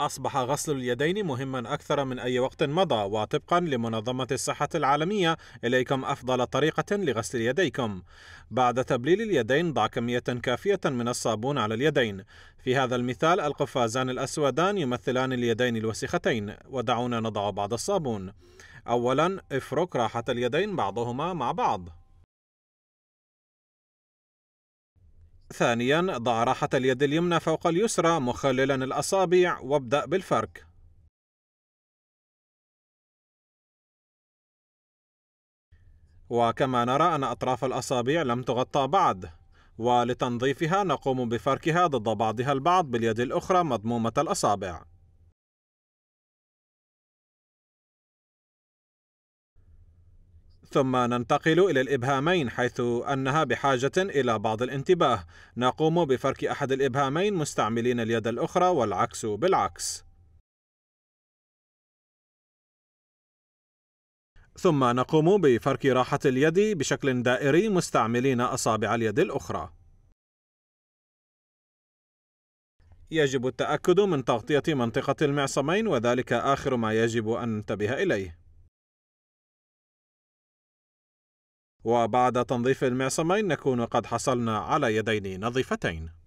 أصبح غسل اليدين مهما أكثر من أي وقت مضى وطبقا لمنظمة الصحة العالمية إليكم أفضل طريقة لغسل يديكم بعد تبليل اليدين ضع كمية كافية من الصابون على اليدين في هذا المثال القفازان الأسودان يمثلان اليدين الوسختين ودعونا نضع بعض الصابون أولا افرك راحة اليدين بعضهما مع بعض ثانيا ضع راحة اليد اليمنى فوق اليسرى مخللا الأصابع وابدأ بالفرك وكما نرى أن أطراف الأصابع لم تغطى بعد ولتنظيفها نقوم بفركها ضد بعضها البعض باليد الأخرى مضمومة الأصابع ثم ننتقل إلى الإبهامين حيث أنها بحاجة إلى بعض الانتباه نقوم بفرك أحد الإبهامين مستعملين اليد الأخرى والعكس بالعكس ثم نقوم بفرك راحة اليد بشكل دائري مستعملين أصابع اليد الأخرى يجب التأكد من تغطية منطقة المعصمين وذلك آخر ما يجب أن ننتبه إليه وبعد تنظيف المعصمين نكون قد حصلنا على يدين نظيفتين